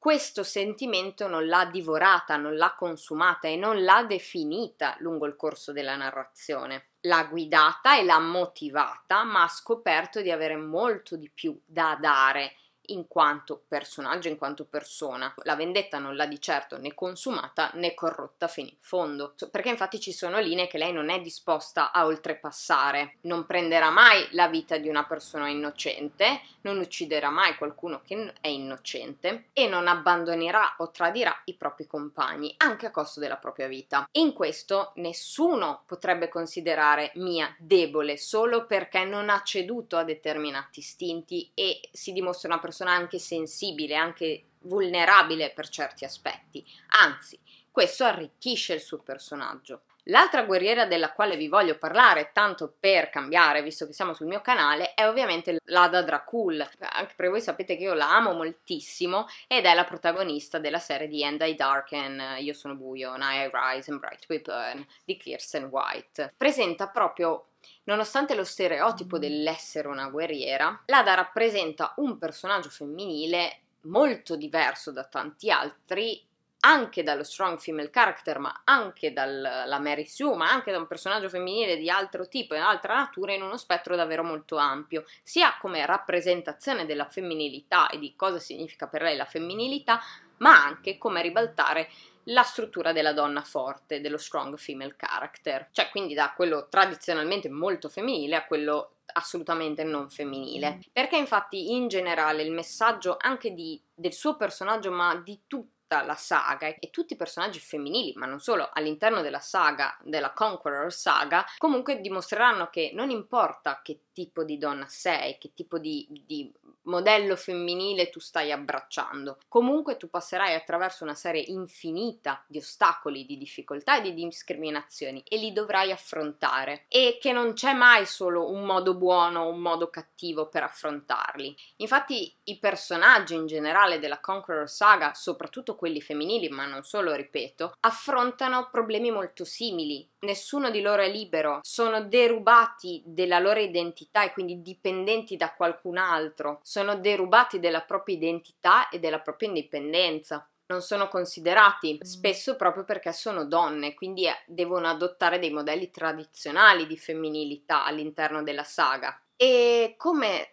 questo sentimento non l'ha divorata, non l'ha consumata e non l'ha definita lungo il corso della narrazione. L'ha guidata e l'ha motivata, ma ha scoperto di avere molto di più da dare in quanto personaggio, in quanto persona. La vendetta non l'ha di certo né consumata né corrotta fino in fondo, perché infatti ci sono linee che lei non è disposta a oltrepassare, non prenderà mai la vita di una persona innocente, non ucciderà mai qualcuno che è innocente e non abbandonerà o tradirà i propri compagni, anche a costo della propria vita. In questo nessuno potrebbe considerare Mia debole solo perché non ha ceduto a determinati istinti e si dimostra una persona persona anche sensibile, anche vulnerabile per certi aspetti, anzi questo arricchisce il suo personaggio. L'altra guerriera della quale vi voglio parlare, tanto per cambiare, visto che siamo sul mio canale, è ovviamente l'Ada Dracul. Anche per voi sapete che io la amo moltissimo ed è la protagonista della serie di End I Darken, eh, Io sono buio, and I Rise and Bright We Burn di Kirsten White. Presenta proprio Nonostante lo stereotipo dell'essere una guerriera, l'Ada rappresenta un personaggio femminile molto diverso da tanti altri anche dallo strong female character, ma anche dalla Mary Sue, ma anche da un personaggio femminile di altro tipo e altra natura in uno spettro davvero molto ampio, sia come rappresentazione della femminilità e di cosa significa per lei la femminilità, ma anche come ribaltare la struttura della donna forte, dello strong female character, cioè quindi da quello tradizionalmente molto femminile a quello assolutamente non femminile. Mm. Perché infatti in generale il messaggio anche di, del suo personaggio, ma di tutti tutta la saga e tutti i personaggi femminili, ma non solo, all'interno della saga, della Conqueror saga, comunque dimostreranno che non importa che tipo di donna sei, che tipo di, di modello femminile tu stai abbracciando. Comunque tu passerai attraverso una serie infinita di ostacoli, di difficoltà e di discriminazioni e li dovrai affrontare e che non c'è mai solo un modo buono o un modo cattivo per affrontarli. Infatti i personaggi in generale della Conqueror Saga, soprattutto quelli femminili, ma non solo, ripeto, affrontano problemi molto simili nessuno di loro è libero, sono derubati della loro identità e quindi dipendenti da qualcun altro, sono derubati della propria identità e della propria indipendenza. Non sono considerati mm. spesso proprio perché sono donne, quindi eh, devono adottare dei modelli tradizionali di femminilità all'interno della saga. E come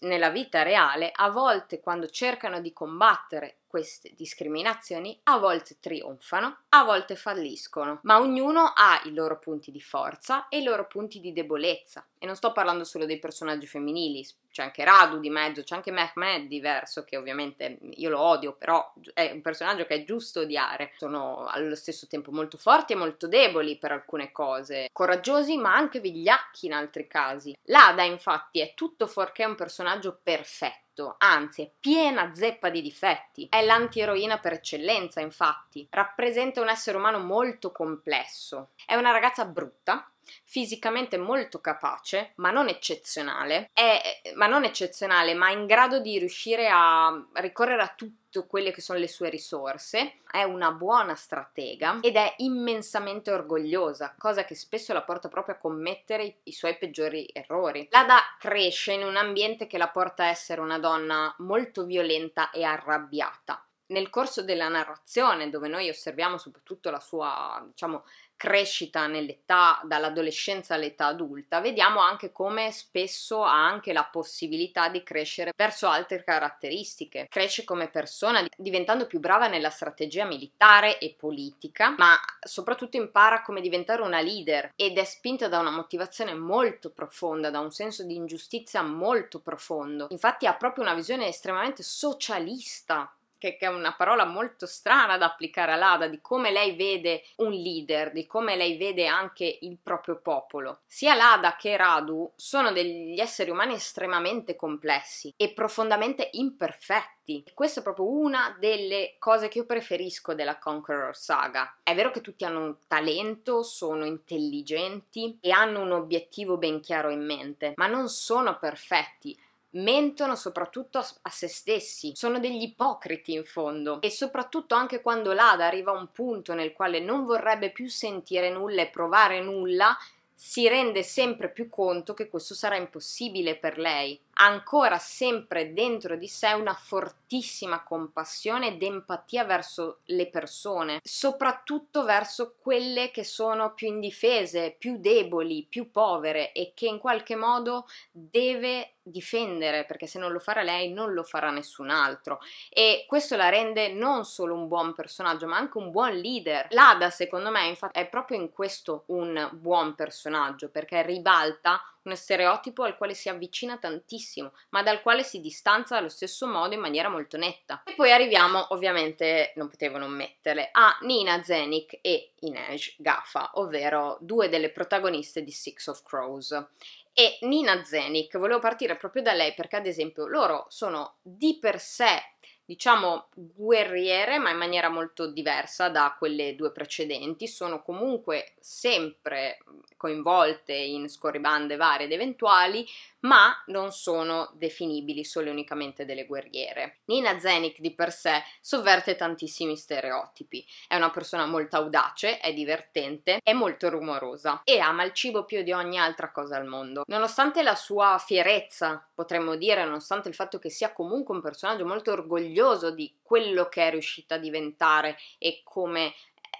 nella vita reale, a volte quando cercano di combattere queste discriminazioni, a volte trionfano, a volte falliscono, ma ognuno ha i loro punti di forza e i loro punti di debolezza. E non sto parlando solo dei personaggi femminili, c'è anche Radu di mezzo, c'è anche Mehmed diverso, che ovviamente mm, io lo odio, però è un personaggio che è giusto odiare. Sono allo stesso tempo molto forti e molto deboli per alcune cose, coraggiosi ma anche vigliacchi in altri casi. L'Ada infatti è tutto fuorché che è un personaggio perfetto, anzi è piena zeppa di difetti. È l'antieroina per eccellenza, infatti. Rappresenta un essere umano molto complesso. È una ragazza brutta, fisicamente molto capace, ma non eccezionale, è, ma non eccezionale, ma in grado di riuscire a ricorrere a tutte quelle che sono le sue risorse, è una buona stratega ed è immensamente orgogliosa, cosa che spesso la porta proprio a commettere i, i suoi peggiori errori. Lada cresce in un ambiente che la porta a essere una donna molto violenta e arrabbiata. Nel corso della narrazione, dove noi osserviamo soprattutto la sua, diciamo, crescita nell'età, dall'adolescenza all'età adulta, vediamo anche come spesso ha anche la possibilità di crescere verso altre caratteristiche. Cresce come persona, diventando più brava nella strategia militare e politica, ma soprattutto impara come diventare una leader ed è spinta da una motivazione molto profonda, da un senso di ingiustizia molto profondo. Infatti ha proprio una visione estremamente socialista che, che, è una parola molto strana da applicare all'Ada, di come lei vede un leader, di come lei vede anche il proprio popolo. Sia l'Ada che Radu sono degli esseri umani estremamente complessi e profondamente imperfetti. E questa è proprio una delle cose che io preferisco della Conqueror saga. È vero che tutti hanno un talento, sono intelligenti e hanno un obiettivo ben chiaro in mente, ma non sono perfetti mentono soprattutto a se stessi, sono degli ipocriti in fondo e soprattutto anche quando l'Ada arriva a un punto nel quale non vorrebbe più sentire nulla e provare nulla, si rende sempre più conto che questo sarà impossibile per lei. Ha ancora sempre dentro di sé una fortuna tantissima compassione ed empatia verso le persone, soprattutto verso quelle che sono più indifese, più deboli, più povere e che in qualche modo deve difendere perché se non lo farà lei non lo farà nessun altro e questo la rende non solo un buon personaggio ma anche un buon leader. L'Ada secondo me infatti è proprio in questo un buon personaggio perché ribalta uno stereotipo al quale si avvicina tantissimo, ma dal quale si distanza allo stesso modo in maniera molto netta. E poi arriviamo, ovviamente, non potevo non metterle, a Nina Zenik e Inej Gafa, ovvero due delle protagoniste di Six of Crows. E Nina Zenik, volevo partire proprio da lei perché ad esempio loro sono di per sé diciamo guerriere, ma in maniera molto diversa da quelle due precedenti, sono comunque sempre coinvolte in scorribande varie ed eventuali, ma non sono definibili solo e unicamente delle guerriere. Nina Zenik di per sé sovverte tantissimi stereotipi, è una persona molto audace, è divertente, è molto rumorosa e ama il cibo più di ogni altra cosa al mondo. Nonostante la sua fierezza, potremmo dire, nonostante il fatto che sia comunque un personaggio molto orgoglioso, orgoglioso di quello che è riuscita a diventare e come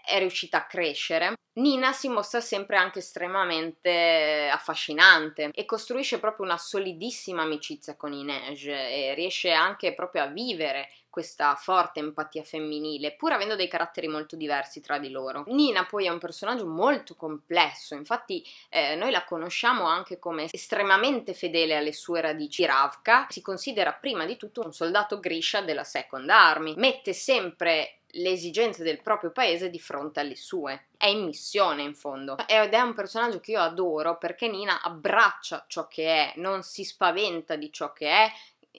è riuscita a crescere, Nina si mostra sempre anche estremamente affascinante e costruisce proprio una solidissima amicizia con Inej e riesce anche proprio a vivere questa forte empatia femminile, pur avendo dei caratteri molto diversi tra di loro. Nina poi è un personaggio molto complesso, infatti eh, noi la conosciamo anche come estremamente fedele alle sue radici Ravka, si considera prima di tutto un soldato Grisha della Second Army, mette sempre le esigenze del proprio paese di fronte alle sue. È in missione in fondo ed è un personaggio che io adoro perché Nina abbraccia ciò che è, non si spaventa di ciò che è,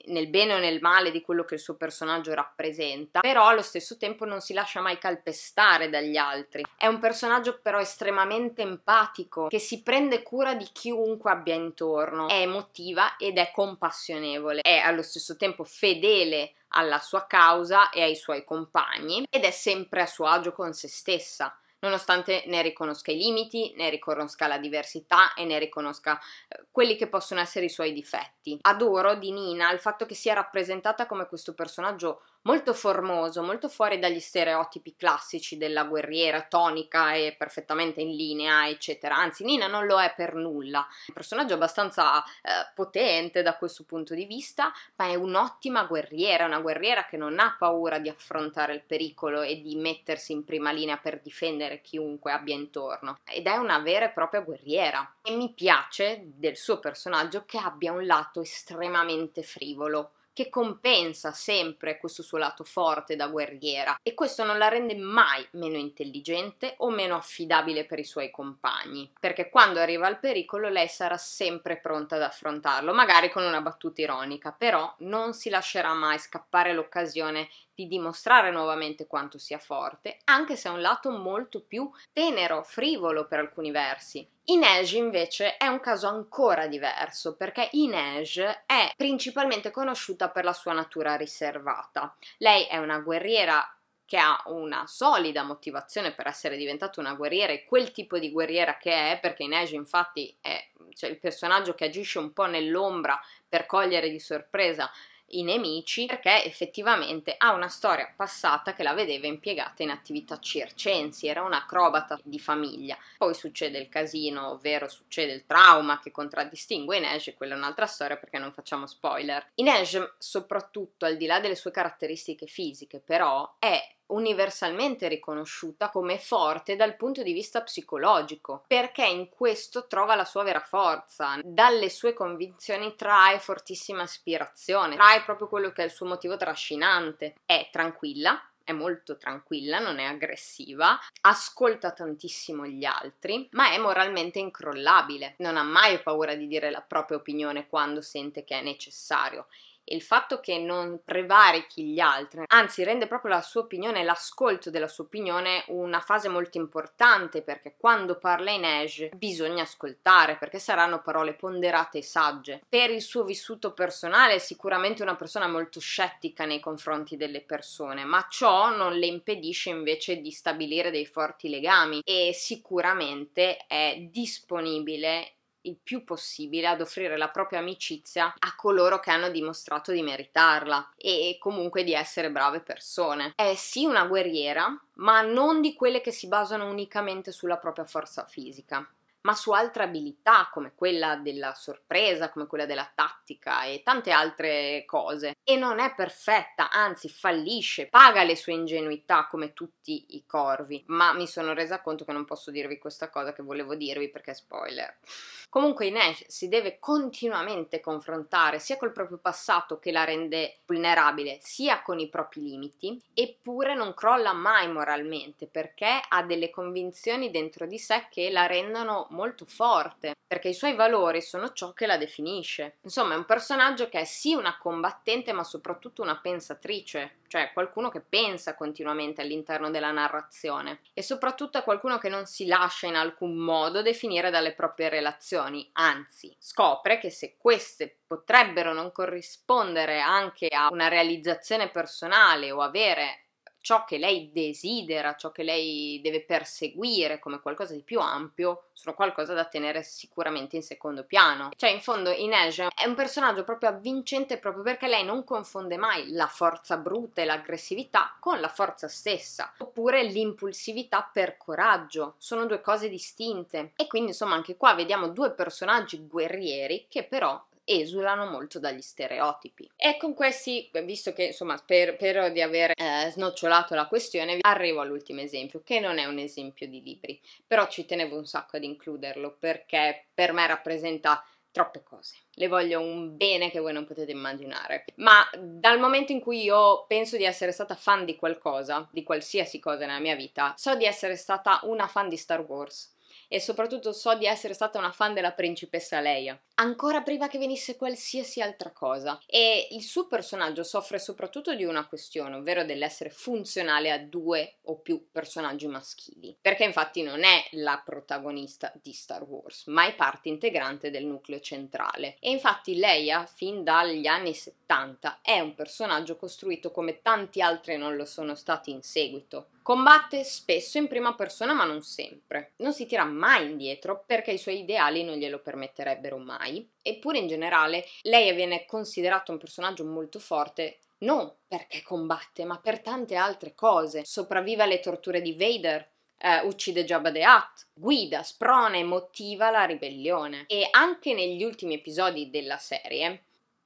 nel bene o nel male di quello che il suo personaggio rappresenta, però allo stesso tempo non si lascia mai calpestare dagli altri. È un personaggio però estremamente empatico, che si prende cura di chiunque abbia intorno, è emotiva ed è compassionevole, è allo stesso tempo fedele alla sua causa e ai suoi compagni ed è sempre a suo agio con se stessa nonostante ne riconosca i limiti, ne riconosca la diversità e ne riconosca eh, quelli che possono essere i suoi difetti. Adoro di Nina il fatto che sia rappresentata come questo personaggio molto formoso, molto fuori dagli stereotipi classici della guerriera tonica e perfettamente in linea, eccetera. Anzi, Nina non lo è per nulla. È un personaggio abbastanza eh, potente da questo punto di vista, ma è un'ottima guerriera, una guerriera che non ha paura di affrontare il pericolo e di mettersi in prima linea per difendere chiunque abbia intorno. Ed è una vera e propria guerriera. E mi piace del suo personaggio che abbia un lato estremamente frivolo che compensa sempre questo suo lato forte da guerriera e questo non la rende mai meno intelligente o meno affidabile per i suoi compagni, perché quando arriva il pericolo lei sarà sempre pronta ad affrontarlo, magari con una battuta ironica, però non si lascerà mai scappare l'occasione di dimostrare nuovamente quanto sia forte, anche se ha un lato molto più tenero, frivolo per alcuni versi. Inej invece è un caso ancora diverso perché Inej è principalmente conosciuta per la sua natura riservata. Lei è una guerriera che ha una solida motivazione per essere diventata una guerriera e quel tipo di guerriera che è, perché Inej infatti è cioè, il personaggio che agisce un po' nell'ombra per cogliere di sorpresa i nemici perché effettivamente ha una storia passata che la vedeva impiegata in attività circensi, era un acrobata di famiglia. Poi succede il casino, ovvero succede il trauma che contraddistingue Inej, quella è un'altra storia perché non facciamo spoiler. Inej, soprattutto al di là delle sue caratteristiche fisiche, però è universalmente riconosciuta come forte dal punto di vista psicologico, perché in questo trova la sua vera forza, dalle sue convinzioni trae fortissima ispirazione, trae proprio quello che è il suo motivo trascinante, è tranquilla, è molto tranquilla, non è aggressiva, ascolta tantissimo gli altri, ma è moralmente incrollabile, non ha mai paura di dire la propria opinione quando sente che è necessario e il fatto che non prevarichi gli altri, anzi rende proprio la sua opinione, l'ascolto della sua opinione una fase molto importante perché quando parla in Inej bisogna ascoltare perché saranno parole ponderate e sagge. Per il suo vissuto personale è sicuramente una persona molto scettica nei confronti delle persone, ma ciò non le impedisce invece di stabilire dei forti legami e sicuramente è disponibile il più possibile ad offrire la propria amicizia a coloro che hanno dimostrato di meritarla e comunque di essere brave persone. È sì una guerriera, ma non di quelle che si basano unicamente sulla propria forza fisica ma su altre abilità come quella della sorpresa, come quella della tattica e tante altre cose. E non è perfetta, anzi fallisce, paga le sue ingenuità come tutti i corvi, ma mi sono resa conto che non posso dirvi questa cosa che volevo dirvi perché è spoiler. Comunque Inesh si deve continuamente confrontare sia col proprio passato che la rende vulnerabile, sia con i propri limiti, eppure non crolla mai moralmente perché ha delle convinzioni dentro di sé che la rendono molto forte, perché i suoi valori sono ciò che la definisce. Insomma, è un personaggio che è sì una combattente, ma soprattutto una pensatrice, cioè qualcuno che pensa continuamente all'interno della narrazione e soprattutto è qualcuno che non si lascia in alcun modo definire dalle proprie relazioni, anzi scopre che se queste potrebbero non corrispondere anche a una realizzazione personale o avere ciò che lei desidera, ciò che lei deve perseguire come qualcosa di più ampio, sono qualcosa da tenere sicuramente in secondo piano. Cioè, in fondo, Inej è un personaggio proprio avvincente proprio perché lei non confonde mai la forza bruta e l'aggressività con la forza stessa, oppure l'impulsività per coraggio. Sono due cose distinte. E quindi, insomma, anche qua vediamo due personaggi guerrieri che però esulano molto dagli stereotipi. E con questi, visto che insomma spero, spero di aver eh, snocciolato la questione, arrivo all'ultimo esempio, che non è un esempio di libri, però ci tenevo un sacco ad includerlo perché per me rappresenta troppe cose. Le voglio un bene che voi non potete immaginare. Ma dal momento in cui io penso di essere stata fan di qualcosa, di qualsiasi cosa nella mia vita, so di essere stata una fan di Star Wars e soprattutto so di essere stata una fan della principessa Leia, ancora prima che venisse qualsiasi altra cosa. E il suo personaggio soffre soprattutto di una questione, ovvero dell'essere funzionale a due o più personaggi maschili, perché infatti non è la protagonista di Star Wars, ma è parte integrante del nucleo centrale. E infatti Leia, fin dagli anni 70, è un personaggio costruito come tanti altri non lo sono stati in seguito Combatte spesso in prima persona ma non sempre. Non si tira mai indietro perché i suoi ideali non glielo permetterebbero mai. Eppure in generale lei viene considerata un personaggio molto forte non perché combatte ma per tante altre cose. Sopravvive alle torture di Vader, Uh, uccide Jabba the Hutt, guida, sprona e motiva la ribellione. E anche negli ultimi episodi della serie,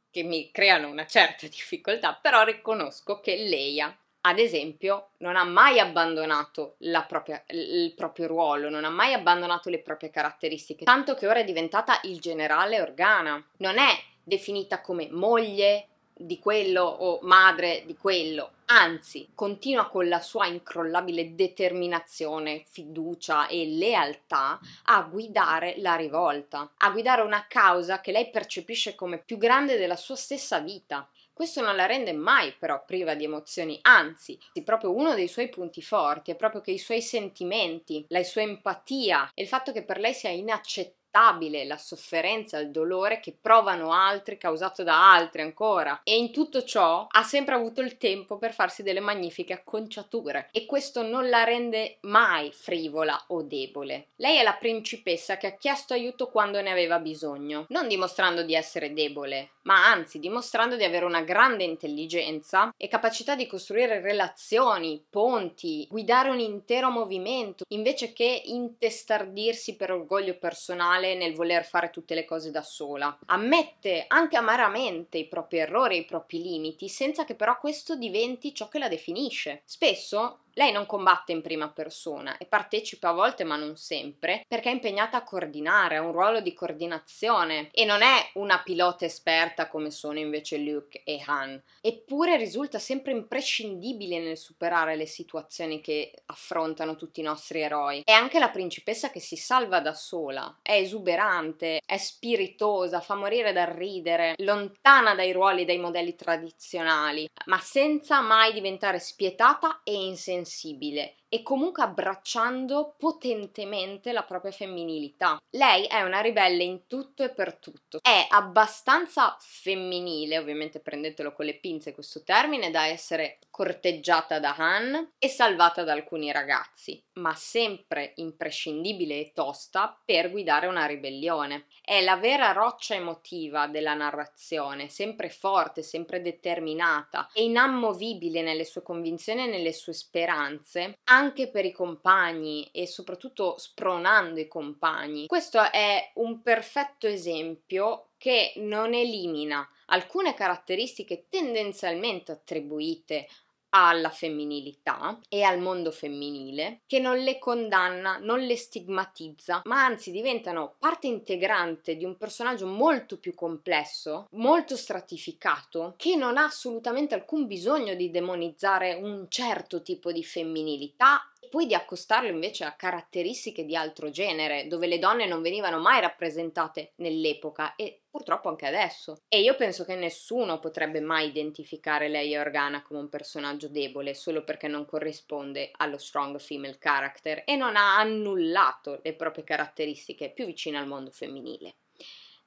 che mi creano una certa difficoltà, però riconosco che Leia ad esempio, non ha mai abbandonato propria, il proprio ruolo, non ha mai abbandonato le proprie caratteristiche, tanto che ora è diventata il generale Organa. Non è definita come moglie di quello o madre di quello, anzi, continua con la sua incrollabile determinazione, fiducia e lealtà a guidare la rivolta, a guidare una causa che lei percepisce come più grande della sua stessa vita questo non la rende mai però priva di emozioni, anzi, proprio uno dei suoi punti forti è proprio che i suoi sentimenti, la sua empatia e il fatto che per lei sia inaccettabile inaccettabile la sofferenza, il dolore che provano altri causato da altri ancora e in tutto ciò ha sempre avuto il tempo per farsi delle magnifiche acconciature e questo non la rende mai frivola o debole. Lei è la principessa che ha chiesto aiuto quando ne aveva bisogno, non dimostrando di essere debole, ma anzi dimostrando di avere una grande intelligenza e capacità di costruire relazioni, ponti, guidare un intero movimento, invece che intestardirsi per orgoglio personale male nel voler fare tutte le cose da sola. Ammette anche amaramente i propri errori e i propri limiti senza che però questo diventi ciò che la definisce. Spesso lei non combatte in prima persona e partecipa a volte ma non sempre perché è impegnata a coordinare, ha un ruolo di coordinazione e non è una pilota esperta come sono invece Luke e Han. Eppure risulta sempre imprescindibile nel superare le situazioni che affrontano tutti i nostri eroi. È anche la principessa che si salva da sola, è esuberante, è spiritosa, fa morire dal ridere, lontana dai ruoli, e dai modelli tradizionali, ma senza mai diventare spietata e insensibile sensibile e comunque abbracciando potentemente la propria femminilità. Lei è una ribelle in tutto e per tutto. È abbastanza femminile, ovviamente prendetelo con le pinze questo termine, da essere corteggiata da Han e salvata da alcuni ragazzi, ma sempre imprescindibile e tosta per guidare una ribellione. È la vera roccia emotiva della narrazione, sempre forte, sempre determinata e inammovibile nelle sue convinzioni e nelle sue speranze, anche per i compagni e soprattutto spronando i compagni. Questo è un perfetto esempio che non elimina alcune caratteristiche tendenzialmente attribuite alla femminilità e al mondo femminile, che non le condanna, non le stigmatizza, ma anzi diventano parte integrante di un personaggio molto più complesso, molto stratificato, che non ha assolutamente alcun bisogno di demonizzare un certo tipo di femminilità poi di accostarlo invece a caratteristiche di altro genere, dove le donne non venivano mai rappresentate nell'epoca e purtroppo anche adesso. E io penso che nessuno potrebbe mai identificare Leia Organa come un personaggio debole solo perché non corrisponde allo strong female character e non ha annullato le proprie caratteristiche più vicine al mondo femminile.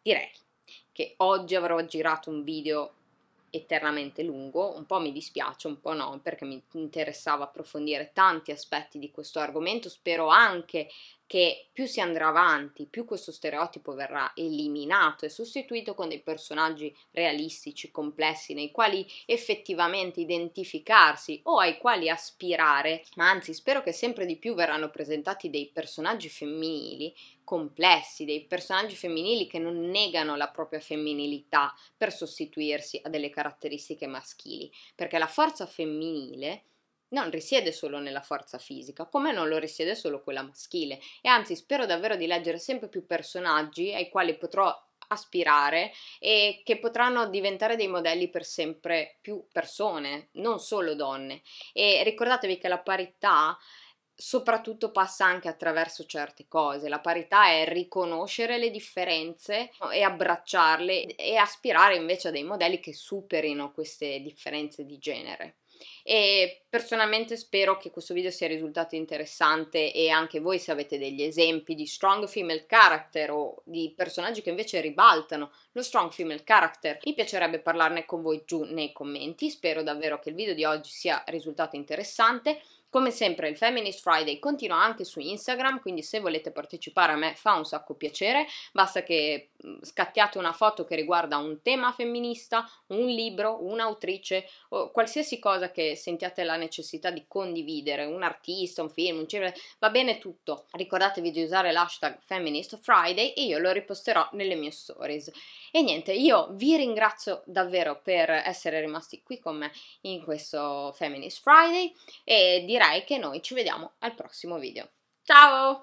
Direi che oggi avrò girato un video eternamente lungo, un po' mi dispiace, un po' no, perché mi interessava approfondire tanti aspetti di questo argomento, spero anche che più si andrà avanti, più questo stereotipo verrà eliminato e sostituito con dei personaggi realistici, complessi, nei quali effettivamente identificarsi o ai quali aspirare, ma anzi spero che sempre di più verranno presentati dei personaggi femminili complessi, dei personaggi femminili che non negano la propria femminilità per sostituirsi a delle caratteristiche maschili, perché la forza femminile non risiede solo nella forza fisica, come non lo risiede solo quella maschile. E anzi, spero davvero di leggere sempre più personaggi ai quali potrò aspirare e che potranno diventare dei modelli per sempre più persone, non solo donne. E ricordatevi che la parità soprattutto passa anche attraverso certe cose. La parità è riconoscere le differenze e abbracciarle e aspirare invece a dei modelli che superino queste differenze di genere e personalmente spero che questo video sia risultato interessante e anche voi se avete degli esempi di strong female character o di personaggi che invece ribaltano lo strong female character, mi piacerebbe parlarne con voi giù nei commenti. Spero davvero che il video di oggi sia risultato interessante. Come sempre il Feminist Friday continua anche su Instagram, quindi se volete partecipare a me fa un sacco piacere, basta che mm, scattiate una foto che riguarda un tema femminista, un libro, un'autrice o qualsiasi cosa che sentiate la necessità di condividere, un artista, un film, un cinema, va bene tutto. Ricordatevi di usare l'hashtag Feminist Friday e io lo riposterò nelle mie stories. E niente, io vi ringrazio davvero per essere rimasti qui con me in questo Feminist Friday e direi che noi ci vediamo al prossimo video. Ciao!